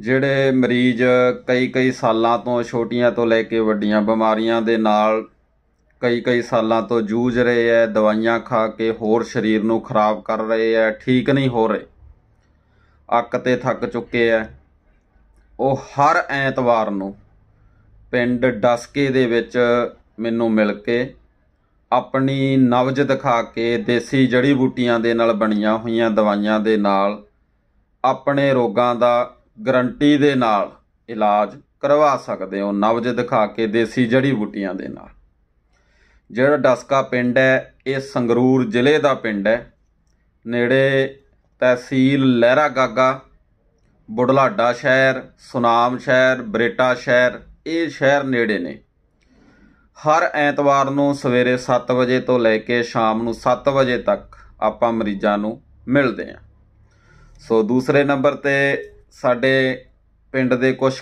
ਜਿਹੜੇ ਮਰੀਜ਼ ਕਈ ਕਈ ਸਾਲਾਂ ਤੋਂ ਛੋਟੀਆਂ ਤੋਂ ਲੈ ਕੇ ਵੱਡੀਆਂ ਬਿਮਾਰੀਆਂ ਦੇ ਨਾਲ ਕਈ ਕਈ ਸਾਲਾਂ ਤੋਂ ਜੂਝ ਰਹੇ ਐ ਦਵਾਈਆਂ ਖਾ ਕੇ ਹੋਰ ਸਰੀਰ ਨੂੰ ਖਰਾਬ ਕਰ ਰਹੇ ਐ ਠੀਕ ਨਹੀਂ ਹੋ ਰਹੇ ਅੱਕ ਤੇ ਥੱਕ ਚੁੱਕੇ ਐ ਉਹ ਹਰ ਐਤਵਾਰ ਨੂੰ ਪਿੰਡ ਡਸਕੇ ਦੇ ਵਿੱਚ ਮੈਨੂੰ ਮਿਲ ਕੇ ਆਪਣੀ ਨਵਜ ਦਿਖਾ ਕੇ ਦੇਸੀ ਜੜੀ ਬੂਟੀਆਂ ਦੇ ਨਾਲ ਬਣੀਆਂ ਹੋਈਆਂ ਦਵਾਈਆਂ ਦੇ ਨਾਲ ਆਪਣੇ ਰੋਗਾਂ ਦਾ ਗਰੰਟੀ ਦੇ ਨਾਲ ਇਲਾਜ ਕਰਵਾ ਸਕਦੇ ਹੋ ਨਵਜ ਦਿਖਾ ਕੇ ਦੇਸੀ ਜੜੀ ਬੂਟੀਆਂ ਦੇ ਨਾਲ ਜਿਹੜਾ ਡਸਕਾ ਪਿੰਡ ਹੈ ਇਹ ਸੰਗਰੂਰ ਜ਼ਿਲ੍ਹੇ ਦਾ ਪਿੰਡ ਹੈ ਨੇੜੇ ਤਹਿਸੀਲ ਲਹਿਰਾ ਗਾਗਾ ਬੁਢਲਾਡਾ ਸ਼ਹਿਰ ਸੁਨਾਮ ਸ਼ਹਿਰ ਬਰੇਟਾ ਸ਼ਹਿਰ ਇਹ ਸ਼ਹਿਰ ਨੇੜੇ ਨੇ ਹਰ ਐਤਵਾਰ ਨੂੰ ਸਵੇਰੇ 7 ਵਜੇ ਤੋਂ ਲੈ ਕੇ ਸ਼ਾਮ ਨੂੰ 7 ਵਜੇ ਤੱਕ ਆਪਾਂ ਮਰੀਜ਼ਾਂ ਨੂੰ ਮਿਲਦੇ ਹਾਂ ਸੋ ਦੂਸਰੇ ਨੰਬਰ ਤੇ ਸਾਡੇ ਪਿੰਡ ਦੇ ਕੁਝ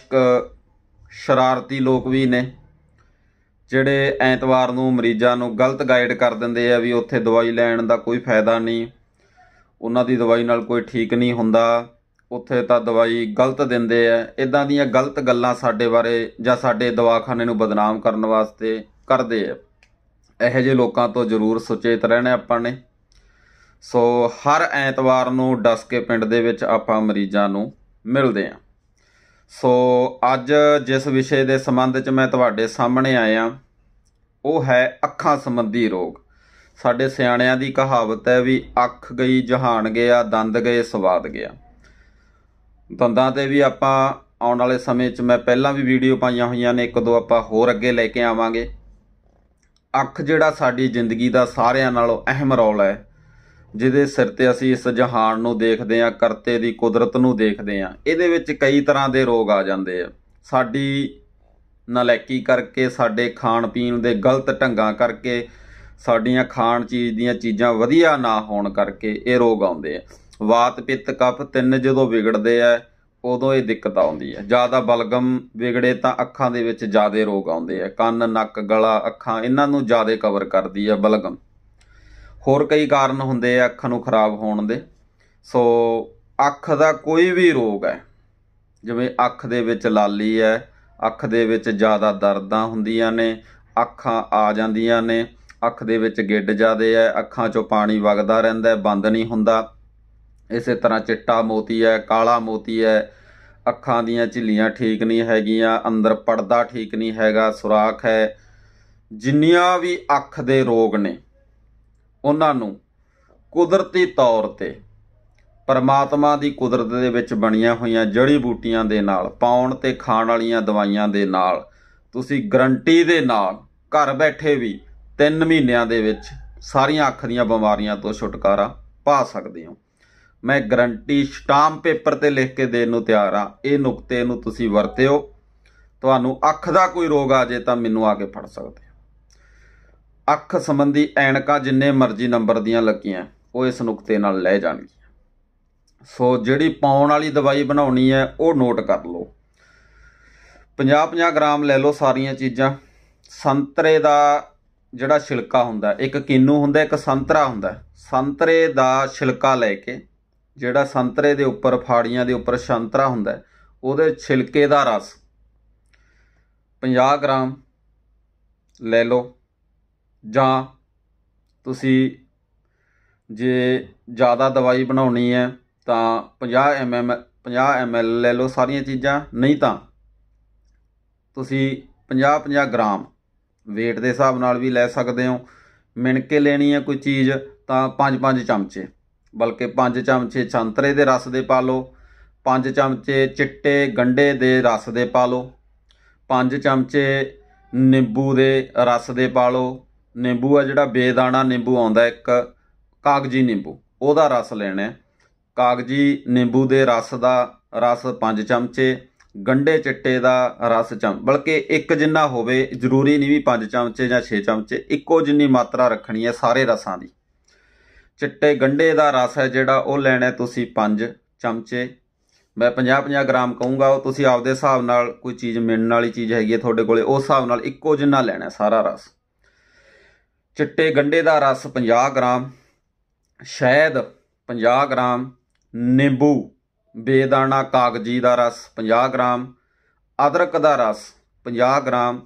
ਸ਼ਰਾਰਤੀ ਲੋਕ ਵੀ ਨੇ ਜਿਹੜੇ ਐਤਵਾਰ ਨੂੰ ਮਰੀਜ਼ਾਂ ਨੂੰ ਗਲਤ ਗਾਈਡ ਕਰ ਦਿੰਦੇ ਆ ਵੀ ਉੱਥੇ ਦਵਾਈ ਲੈਣ ਦਾ ਕੋਈ ਫਾਇਦਾ ਨਹੀਂ ਉਹਨਾਂ ਦੀ ਦਵਾਈ ਨਾਲ ਕੋਈ ਠੀਕ ਨਹੀਂ ਹੁੰਦਾ ਉੱਥੇ ਤਾਂ ਦਵਾਈ ਗਲਤ ਦਿੰਦੇ ਆ ਇਦਾਂ ਦੀਆਂ ਗਲਤ ਗੱਲਾਂ ਸਾਡੇ ਬਾਰੇ ਜਾਂ ਸਾਡੇ ਦਵਾਖਾਨੇ ਨੂੰ ਬਦਨਾਮ ਕਰਨ ਵਾਸਤੇ ਕਰਦੇ ਆ ਇਹੋ ਜਿਹੇ ਲੋਕਾਂ ਤੋਂ ਜ਼ਰੂਰ ਸੁਚੇਤ ਰਹਿਣਾ ਆਪਾਂ ਨੇ ਸੋ ਹਰ ਐਤਵਾਰ ਨੂੰ ਡਸ ਕੇ ਪਿੰਡ ਦੇ ਵਿੱਚ ਆਪਾਂ ਮਰੀਜ਼ਾਂ ਨੂੰ ਮਿਲਦੇ ਆ ਸੋ ਅੱਜ ਜਿਸ ਵਿਸ਼ੇ ਦੇ ਸੰਬੰਧ 'ਚ ਮੈਂ ਤੁਹਾਡੇ ਸਾਹਮਣੇ ਆਇਆ ਉਹ ਹੈ ਅੱਖਾਂ ਸੰਬੰਧੀ ਰੋਗ ਸਾਡੇ ਸਿਆਣਿਆਂ ਦੀ ਕਹਾਵਤ ਹੈ ਵੀ ਅੱਖ ਗਈ ਜਹਾਨ ਗਿਆ ਦੰਦ ਗਏ ਸਵਾਦ ਗਿਆ ਦੰਦਾਂ ਤੇ ਵੀ ਆਪਾਂ ਆਉਣ ਵਾਲੇ ਸਮੇਂ 'ਚ ਮੈਂ ਪਹਿਲਾਂ ਵੀ ਵੀਡੀਓ ਪਾਈਆਂ ਹੋਈਆਂ ਨੇ ਇੱਕ ਦੋ ਆਪਾਂ ਹੋਰ ਅੱਗੇ ਲੈ ਕੇ ਆਵਾਂਗੇ ਅੱਖ ਜਿਹੜਾ ਸਾਡੀ ਜ਼ਿੰਦਗੀ ਦਾ ਸਾਰਿਆਂ ਨਾਲੋਂ ਅਹਿਮ ਰੋਲ ਹੈ ਜਿਹਦੇ ਸਿਰ ਤੇ ਅਸੀਂ ਇਸ ਜਹਾਨ ਨੂੰ ਦੇਖਦੇ ਆ ਕਰਤੇ ਦੀ ਕੁਦਰਤ ਨੂੰ ਦੇਖਦੇ ਆ ਇਹਦੇ ਵਿੱਚ ਕਈ ਤਰ੍ਹਾਂ ਦੇ ਰੋਗ ਆ ਜਾਂਦੇ ਆ ਸਾਡੀ ਨਲੈਕੀ ਕਰਕੇ ਸਾਡੇ ਖਾਣ ਪੀਣ ਦੇ ਗਲਤ ਢੰਗਾਂ ਕਰਕੇ ਸਾਡੀਆਂ ਖਾਣ ਚੀਜ਼ ਦੀਆਂ ਚੀਜ਼ਾਂ ਵਧੀਆ ਨਾ ਹੋਣ ਕਰਕੇ ਇਹ ਰੋਗ ਆਉਂਦੇ ਆ ਵਾਤ ਪਿੱਤ ਕਫ ਤਿੰਨ ਜਦੋਂ ਵਿਗੜਦੇ ਆ ਉਦੋਂ ਇਹ ਦਿੱਕਤ ਆਉਂਦੀ ਹੈ ਜ਼ਿਆਦਾ ਬਲਗਮ ਵਿਗੜੇ ਤਾਂ ਅੱਖਾਂ ਦੇ ਵਿੱਚ ਜ਼ਿਆਦਾ ਰੋਗ ਆਉਂਦੇ ਆ ਕੰਨ ਨੱਕ ਗਲਾ ਅੱਖਾਂ ਇਹਨਾਂ ਨੂੰ ਜ਼ਿਆਦਾ ਕਵਰ ਕਰਦੀ ਆ ਬਲਗਮ ਹੋਰ ਕਈ ਕਾਰਨ ਹੁੰਦੇ ਆ ਅੱਖਾਂ ਨੂੰ ਖਰਾਬ ਹੋਣ ਦੇ ਸੋ ਅੱਖ ਦਾ ਕੋਈ ਵੀ ਰੋਗ ਹੈ ਜਿਵੇਂ ਅੱਖ ਦੇ ਵਿੱਚ ਲਾਲੀ ਹੈ ਅੱਖ ਦੇ ਵਿੱਚ ਜ਼ਿਆਦਾ ਦਰਦਾਂ ਹੁੰਦੀਆਂ ਨੇ ਅੱਖਾਂ ਆ ਜਾਂਦੀਆਂ ਨੇ ਅੱਖ ਦੇ ਵਿੱਚ ਗਿੱਡ ਜਾਂਦੇ ਹੈ ਅੱਖਾਂ 'ਚੋਂ ਪਾਣੀ ਵਗਦਾ ਰਹਿੰਦਾ ਬੰਦ ਨਹੀਂ ਹੁੰਦਾ ਇਸੇ ਤਰ੍ਹਾਂ ਚਿੱਟਾ ਮੋਤੀ ਹੈ ਕਾਲਾ ਮੋਤੀ ਹੈ ਅੱਖਾਂ ਦੀਆਂ ਝਿੱਲੀਆਂ ਠੀਕ ਨਹੀਂ ਹੈਗੀਆਂ ਅੰਦਰ ਪਰਦਾ ਠੀਕ ਨਹੀਂ ਹੈਗਾ ਸੁਰਾਖ ਹੈ ਜਿੰਨੀਆਂ ਵੀ ਅੱਖ ਦੇ ਰੋਗ ਨੇ ਉਹਨਾਂ ਨੂੰ ਕੁਦਰਤੀ ਤੌਰ ਤੇ ਪਰਮਾਤਮਾ ਦੀ ਕੁਦਰਤ ਦੇ ਵਿੱਚ ਬਣੀਆਂ ਹੋਈਆਂ ਜੜੀ ਬੂਟੀਆਂ ਦੇ ਨਾਲ ਪਾਉਣ ਤੇ ਖਾਣ ਵਾਲੀਆਂ ਦਵਾਈਆਂ ਦੇ ਨਾਲ ਤੁਸੀਂ ਗਰੰਟੀ ਦੇ ਨਾਲ ਘਰ ਬੈਠੇ ਵੀ 3 ਮਹੀਨਿਆਂ ਦੇ ਵਿੱਚ ਸਾਰੀਆਂ ਅੱਖ ਦੀਆਂ ਬਿਮਾਰੀਆਂ ਤੋਂ ਛੁਟਕਾਰਾ ਪਾ ਸਕਦੇ ਹੋ ਮੈਂ ਗਰੰਟੀ ਸਟਾਮ ਪੇਪਰ ਤੇ ਲਿਖ ਕੇ ਦੇਣ ਨੂੰ ਤਿਆਰ ਆ ਇਹ ਨੁਕਤੇ ਨੂੰ ਤੁਸੀਂ ਵਰਤਿਓ ਤੁਹਾਨੂੰ ਅੱਖ ਦਾ ਕੋਈ ਰੋਗ ਆ ਜੇ ਤਾਂ ਮੈਨੂੰ ਆ ਕੇ ਫੜ ਸਕਦੇ ਅੱਖ ਸੰਬੰਧੀ ਐਨਕਾਂ ਜਿੰਨੇ ਮਰਜ਼ੀ ਨੰਬਰ ਦੀਆਂ ਲੱਗੀਆਂ ਉਹ ਇਸ ਨੁਕਤੇ ਨਾਲ ਲੈ ਜਾਣਗੀਆਂ ਸੋ ਜਿਹੜੀ ਪਾਉਣ ਵਾਲੀ ਦਵਾਈ ਬਣਾਉਣੀ ਹੈ ਉਹ ਨੋਟ ਕਰ ਲਓ 50-50 ਗ੍ਰਾਮ ਲੈ ਲਓ ਸਾਰੀਆਂ ਚੀਜ਼ਾਂ ਸੰਤਰੇ ਦਾ ਜਿਹੜਾ ਛਿਲਕਾ ਹੁੰਦਾ ਇੱਕ ਕਿੰਨੂ ਹੁੰਦਾ ਇੱਕ ਸੰਤਰਾ ਹੁੰਦਾ ਸੰਤਰੇ ਦਾ ਛਿਲਕਾ ਲੈ ਕੇ ਜਿਹੜਾ ਸੰਤਰੇ ਦੇ ਉੱਪਰ ਫਾੜੀਆਂ ਦੇ ਉੱਪਰ ਸੰਤਰਾ ਹੁੰਦਾ ਉਹਦੇ ਛਿਲਕੇ ਦਾ ਰਸ 50 ਗ੍ਰਾਮ ਲੈ ਲਓ ਜਾਂ ਤੁਸੀਂ ਜੇ ਜ਼ਿਆਦਾ ਦਵਾਈ ਬਣਾਉਣੀ ਹੈ ਤਾਂ 50 ਐਮ 50 ਐਮ ਐਲ ਲੈ ਲਓ ਸਾਰੀਆਂ ਚੀਜ਼ਾਂ ਨਹੀਂ ਤਾਂ ਤੁਸੀਂ 50 50 ਗ੍ਰਾਮ weight ਦੇ ਹਿਸਾਬ ਨਾਲ ਵੀ ਲੈ ਸਕਦੇ ਹੋ ਮਿਣ ਕੇ ਲੈਣੀ ਹੈ ਕੋਈ ਚੀਜ਼ ਤਾਂ 5 5 ਚਮਚੇ ਬਲਕਿ 5 ਚਮਚੇ ਸੰਤਰੇ ਦੇ ਰਸ ਦੇ ਪਾ ਲਓ 5 ਚਮਚੇ ਚਿੱਟੇ ਗੰਡੇ ਦੇ ਰਸ ਦੇ ਪਾ ਲਓ 5 ਚਮਚੇ ਨਿੰਬੂ ਦੇ ਰਸ ਦੇ ਪਾ ਲਓ ਨਿੰਬੂ ਆ ਜਿਹੜਾ ਬੇਦਾਣਾ ਨਿੰਬੂ ਆਉਂਦਾ ਇੱਕ ਕਾਗਜੀ ਨਿੰਬੂ ਉਹਦਾ ਰਸ ਲੈਣਾ ਹੈ ਕਾਗਜੀ ਨਿੰਬੂ ਦੇ ਰਸ ਦਾ ਰਸ 5 ਚਮਚੇ ਗੰਡੇ ਚਿੱਟੇ ਦਾ ਰਸ ਚਮ ਬਲਕਿ ਇੱਕ ਜਿੰਨਾ ਹੋਵੇ ਜ਼ਰੂਰੀ ਨਹੀਂ ਵੀ 5 ਚਮਚੇ ਜਾਂ 6 ਚਮਚੇ ਇੱਕੋ ਜਿੰਨੀ ਮਾਤਰਾ ਰੱਖਣੀ ਹੈ ਸਾਰੇ ਰਸਾਂ ਦੀ ਚਿੱਟੇ ਗੰਡੇ ਦਾ ਰਸ ਹੈ ਜਿਹੜਾ ਉਹ ਲੈਣਾ ਤੁਸੀਂ 5 ਚਮਚੇ ਮੈਂ 50-50 ਗ੍ਰਾਮ ਕਹੂੰਗਾ ਉਹ ਤੁਸੀਂ ਆਪਦੇ ਹਿਸਾਬ ਨਾਲ ਕੋਈ ਚੀਜ਼ ਮਿਲਣ ਵਾਲੀ ਚੀਜ਼ ਹੈਗੀ ਹੈ ਤੁਹਾਡੇ ਕੋਲੇ ਉਸ ਹਿਸਾਬ ਨਾਲ ਇੱਕੋ ਜਿੰਨਾ ਲੈਣਾ ਸਾਰਾ ਰਸ ਚਿੱਟੇ ਗੰਡੇ ਦਾ ਰਸ 50 ਗ੍ਰਾਮ ਸ਼ਹਿਦ 50 ਗ੍ਰਾਮ ਨਿੰਬੂ ਬੇਦਾਣਾ ਕਾਗਜੀ ਦਾ ਰਸ 50 ਗ੍ਰਾਮ ਅਦਰਕ ਦਾ ਰਸ 50 ਗ੍ਰਾਮ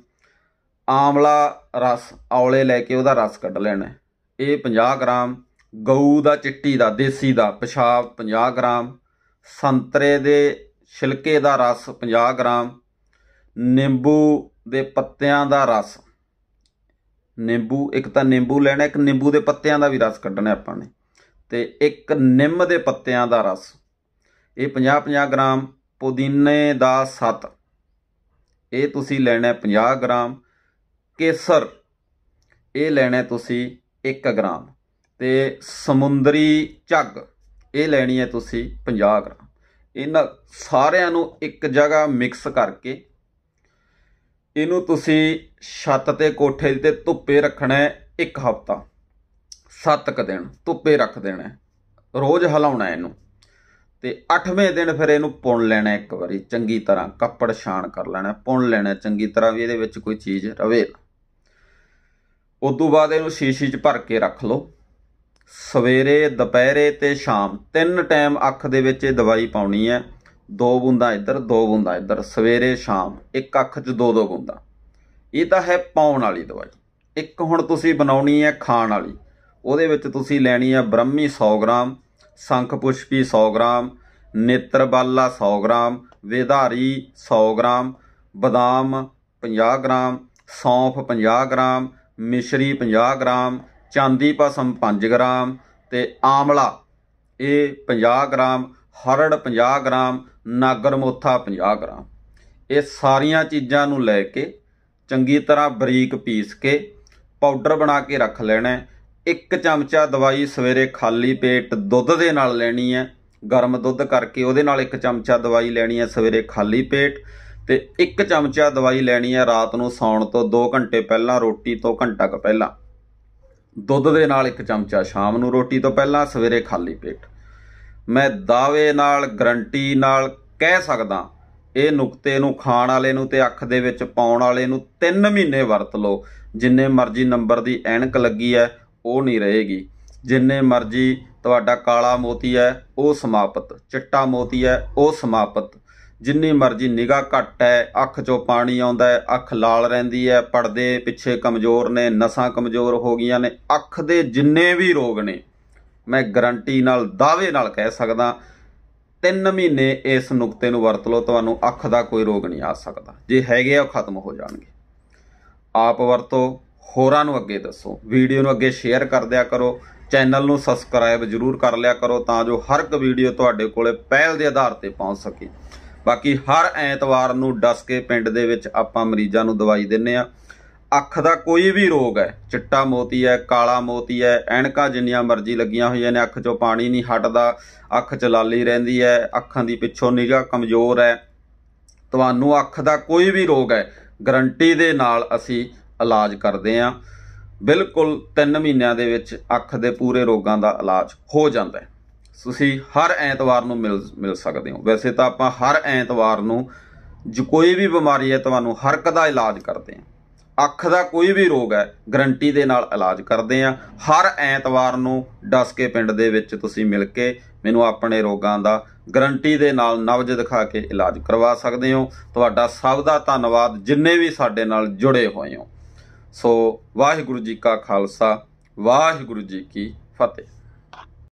ਆਮਲਾ ਰਸ ਔਲੇ ਲੈ ਕੇ ਉਹਦਾ ਰਸ ਕੱਢ ਲੈਣਾ ਇਹ 50 ਗ੍ਰਾਮ ਗਊ ਦਾ ਚਿੱਟੀ ਦਾ ਦੇਸੀ ਦਾ ਪਿਸ਼ਾਬ 50 ਗ੍ਰਾਮ ਸੰਤਰੇ ਦੇ ਛਿਲਕੇ ਦਾ ਰਸ 50 ਗ੍ਰਾਮ ਨਿੰਬੂ ਦੇ ਪੱਤਿਆਂ ਦਾ ਰਸ ਨਿੰਬੂ ਇੱਕ ਤਾਂ ਨਿੰਬੂ ਲੈਣਾ ਇੱਕ ਨਿੰਬੂ ਦੇ ਪੱਤਿਆਂ ਦਾ ਵੀ ਰਸ ਕੱਢਣਾ ਆਪਾਂ ਨੇ ਤੇ ਇੱਕ ਨਿੰਮ ਦੇ ਪੱਤਿਆਂ ਦਾ ਰਸ ਇਹ 50 50 ਗ੍ਰਾਮ ਪੁਦੀਨੇ ਦਾ 7 ਇਹ ਤੁਸੀਂ ਲੈਣਾ 50 ਗ੍ਰਾਮ ਕੇਸਰ ਇਹ ਲੈਣਾ ਤੁਸੀਂ 1 ਗ੍ਰਾਮ ਤੇ ਸਮੁੰਦਰੀ ਝੱਗ ਇਹ ਲੈਣੀ ਹੈ ਤੁਸੀਂ 50 ਗ੍ਰਾਮ ਇਹਨਾਂ ਸਾਰਿਆਂ ਨੂੰ ਇੱਕ ਜਗ੍ਹਾ ਮਿਕਸ ਕਰਕੇ ਇਹਨੂੰ ਤੁਸੀਂ ਛੱਤ ਤੇ ਕੋਠੇ ਤੇ ਧੁੱਪੇ ਰੱਖਣਾ ਹੈ ਇੱਕ ਹਫ਼ਤਾ 7 ਕ ਦਿਨ ਧੁੱਪੇ ਰੱਖ ਦੇਣਾ ਰੋਜ਼ ਹਲਾਉਣਾ ਇਹਨੂੰ ਤੇ 8ਵੇਂ ਦਿਨ ਫਿਰ ਇਹਨੂੰ ਪੁਣ ਲੈਣਾ ਇੱਕ ਵਾਰੀ ਚੰਗੀ ਤਰ੍ਹਾਂ ਕੱਪੜ ਛਾਣ ਕਰ ਲੈਣਾ ਪੁਣ ਲੈਣਾ ਚੰਗੀ ਤਰ੍ਹਾਂ ਵੀ ਇਹਦੇ ਵਿੱਚ ਕੋਈ ਚੀਜ਼ ਰਵੇ ਉਸ ਤੋਂ ਬਾਅਦ ਇਹਨੂੰ ਸ਼ੀਸ਼ੀ 'ਚ ਭਰ ਕੇ ਰੱਖ ਲਓ ਸਵੇਰੇ ਦੁਪਹਿਰੇ ਤੇ ਸ਼ਾਮ ਤਿੰਨ ਟਾਈਮ ਅੱਖ ਦੇ ਵਿੱਚ ਇਹ ਦਵਾਈ ਪਾਉਣੀ ਹੈ ਦੋ ਬੁੰਦਾ ਇੱਧਰ ਦੋ ਬੁੰਦਾ ਇੱਧਰ ਸਵੇਰੇ ਸ਼ਾਮ ਇੱਕ ਅੱਖ 'ਚ ਦੋ ਦੋ ਬੁੰਦਾ ਇਹ ਤਾਂ ਹੈ ਪਾਉਣ ਵਾਲੀ ਦਵਾਈ ਇੱਕ ਹੁਣ ਤੁਸੀਂ ਬਣਾਉਣੀ ਹੈ ਖਾਣ ਵਾਲੀ ਉਹਦੇ ਵਿੱਚ ਤੁਸੀਂ ਲੈਣੀ ਹੈ ਬ੍ਰਹਮੀ 100 ਗ੍ਰਾਮ ਸੰਖ ਪੁਸ਼ਪੀ 100 ਗ੍ਰਾਮ ਨੇਤਰਬਾਲਾ 100 ਗ੍ਰਾਮ ਵਿਧਾਰੀ 100 ਗ੍ਰਾਮ ਬਦਾਮ 50 ਗ੍ਰਾਮ ਸੌਂਫ 50 ਗ੍ਰਾਮ ਮਿਸ਼ਰੀ 50 ਗ੍ਰਾਮ ਚਾਂਦੀ ਪਸਮ 5 ਗ੍ਰਾਮ ਤੇ ਆਮਲਾ ਇਹ 50 ਗ੍ਰਾਮ ਹਰੜ 50 ਗ੍ਰਾਮ ਨਾਗਰ ਮੋਥਾ 50 ਗ੍ਰਾਮ ਇਹ ਸਾਰੀਆਂ ਚੀਜ਼ਾਂ ਨੂੰ ਲੈ ਕੇ ਚੰਗੀ ਤਰ੍ਹਾਂ ਬਰੀਕ ਪੀਸ ਕੇ ਪਾਊਡਰ ਬਣਾ ਕੇ ਰੱਖ ਲੈਣਾ ਇੱਕ ਚਮਚਾ ਦਵਾਈ ਸਵੇਰੇ ਖਾਲੀ ਪੇਟ ਦੁੱਧ ਦੇ ਨਾਲ ਲੈਣੀ ਹੈ ਗਰਮ ਦੁੱਧ ਕਰਕੇ ਉਹਦੇ ਨਾਲ ਇੱਕ ਚਮਚਾ ਦਵਾਈ ਲੈਣੀ ਹੈ ਸਵੇਰੇ ਖਾਲੀ ਪੇਟ ਤੇ ਇੱਕ ਚਮਚਾ ਦਵਾਈ ਲੈਣੀ ਹੈ ਰਾਤ ਨੂੰ ਸੌਣ ਤੋਂ 2 ਘੰਟੇ ਪਹਿਲਾਂ ਰੋਟੀ ਤੋਂ ਘੰਟਾ ਕ ਪਹਿਲਾਂ ਦੁੱਧ ਦੇ ਨਾਲ ਇੱਕ ਚਮਚਾ ਸ਼ਾਮ ਨੂੰ ਰੋਟੀ ਤੋਂ ਪਹਿਲਾਂ ਸਵੇਰੇ ਖਾਲੀ ਪੇਟ ਮੈਂ ਦਾਅਵੇ ਨਾਲ ਗਰੰਟੀ ਨਾਲ ਕਹਿ ਸਕਦਾ ਇਹ ਨੁਕਤੇ ਨੂੰ ਖਾਣ ਵਾਲੇ ਨੂੰ ਤੇ ਅੱਖ ਦੇ ਵਿੱਚ ਪਾਉਣ ਵਾਲੇ ਨੂੰ 3 ਮਹੀਨੇ ਵਰਤ ਲਓ ਜਿੰਨੇ ਮਰਜ਼ੀ ਨੰਬਰ ਦੀ ਐਨਕ ਲੱਗੀ ਹੈ ਉਹ ਨਹੀਂ ਰਹੇਗੀ ਜਿੰਨੇ ਮਰਜ਼ੀ ਤੁਹਾਡਾ ਕਾਲਾ ਮੋਤੀ ਹੈ ਉਹ ਸਮਾਪਤ ਚਿੱਟਾ ਮੋਤੀ ਹੈ ਉਹ ਸਮਾਪਤ ਜਿੰਨੀ ਮਰਜ਼ੀ ਨਿਗਾਹ ਘੱਟ ਹੈ ਅੱਖ 'ਚੋਂ ਪਾਣੀ ਆਉਂਦਾ ਹੈ ਅੱਖ ਲਾਲ ਰਹਿੰਦੀ ਹੈ ਪਰਦੇ ਪਿੱਛੇ ਕਮਜ਼ੋਰ ਨੇ ਨਸਾਂ ਕਮਜ਼ੋਰ ਹੋ ਗਈਆਂ ਨੇ ਅੱਖ ਦੇ ਜਿੰਨੇ ਵੀ ਰੋਗ ਨੇ ਮੈਂ ਗਰੰਟੀ ਨਾਲ ਦਾਅਵੇ ਨਾਲ ਕਹਿ ਸਕਦਾ 3 ਮਹੀਨੇ ਇਸ ਨੁਕਤੇ ਨੂੰ ਵਰਤ ਲਓ ਤੁਹਾਨੂੰ ਅੱਖ ਦਾ ਕੋਈ ਰੋਗ ਨਹੀਂ ਆ ਸਕਦਾ ਜੇ ਹੈਗੇ ਆ ਉਹ ਖਤਮ ਹੋ ਜਾਣਗੇ ਆਪ ਵਰਤੋ ਹੋਰਾਂ ਨੂੰ ਅੱਗੇ ਦੱਸੋ ਵੀਡੀਓ ਨੂੰ ਅੱਗੇ ਸ਼ੇਅਰ ਕਰ ਦਿਆ ਕਰੋ ਚੈਨਲ ਨੂੰ ਸਬਸਕ੍ਰਾਈਬ ਜ਼ਰੂਰ ਕਰ ਲਿਆ ਕਰੋ ਤਾਂ ਜੋ ਹਰ ਇੱਕ ਵੀਡੀਓ ਤੁਹਾਡੇ ਕੋਲੇ ਪਹਿਲ ਦੇ ਆਧਾਰ ਤੇ ਪਹੁੰਚ ਸਕੇ ਬਾਕੀ ਹਰ ਐਤਵਾਰ ਨੂੰ ਡਸ ਕੇ ਪਿੰਡ ਦੇ ਵਿੱਚ ਆਪਾਂ ਮਰੀਜ਼ਾਂ ਨੂੰ ਦਵਾਈ ਦਿੰਨੇ ਆ ਅੱਖ ਦਾ ਕੋਈ ਵੀ ਰੋਗ ਹੈ ਚਿੱਟਾ ਮੋਤੀ ਹੈ ਕਾਲਾ ਮੋਤੀ ਹੈ ਐਨਕਾਂ ਜਿੰਨੀਆਂ ਮਰਜ਼ੀ ਲੱਗੀਆਂ ਹੋਈਆਂ ਨੇ ਅੱਖ 'ਚੋਂ ਪਾਣੀ ਨਹੀਂ ਹਟਦਾ ਅੱਖ 'ਚ ਲਾਲੀ ਰਹਿੰਦੀ ਹੈ ਅੱਖਾਂ ਦੀ ਪਿੱਛੋਂ ਨਿਗਾਹ ਕਮਜ਼ੋਰ ਹੈ ਤੁਹਾਨੂੰ ਅੱਖ ਦਾ ਕੋਈ ਵੀ ਰੋਗ ਹੈ ਗਰੰਟੀ ਦੇ ਨਾਲ ਅਸੀਂ ਇਲਾਜ ਕਰਦੇ ਆਂ ਬਿਲਕੁਲ 3 ਮਹੀਨਿਆਂ ਦੇ ਵਿੱਚ ਅੱਖ ਦੇ ਪੂਰੇ ਰੋਗਾਂ ਦਾ ਇਲਾਜ ਹੋ ਜਾਂਦਾ ਹੈ ਤੁਸੀਂ ਹਰ ਐਤਵਾਰ ਨੂੰ ਮਿਲ ਮਿਲ ਸਕਦੇ ਹੋ ਵੈਸੇ ਤਾਂ ਆਪਾਂ ਹਰ ਐਤਵਾਰ ਨੂੰ ਜੋ ਕੋਈ ਵੀ ਬਿਮਾਰੀ ਹੈ ਤੁਹਾਨੂੰ ਹਰ ਇੱਕ ਦਾ ਇਲਾਜ ਕਰਦੇ ਹਾਂ ਅੱਖ ਦਾ ਕੋਈ ਵੀ ਰੋਗ ਹੈ ਗਰੰਟੀ ਦੇ ਨਾਲ ਇਲਾਜ ਕਰਦੇ ਆ ਹਰ ਐਤਵਾਰ ਨੂੰ ਡਸਕੇ ਪਿੰਡ ਦੇ ਵਿੱਚ ਤੁਸੀਂ ਮਿਲ ਕੇ ਮੈਨੂੰ ਆਪਣੇ ਰੋਗਾਂ ਦਾ ਗਰੰਟੀ ਦੇ ਨਾਲ ਨਵਜ ਦਿਖਾ ਕੇ ਇਲਾਜ ਕਰਵਾ ਸਕਦੇ ਹੋ ਤੁਹਾਡਾ ਸਭ ਦਾ ਧੰਨਵਾਦ ਜਿੰਨੇ ਵੀ ਸਾਡੇ ਨਾਲ ਜੁੜੇ ਹੋਏ ਹੋ ਸੋ ਵਾਹਿਗੁਰੂ ਜੀ ਕਾ ਖਾਲਸਾ ਵਾਹਿਗੁਰੂ ਜੀ ਕੀ ਫਤਿਹ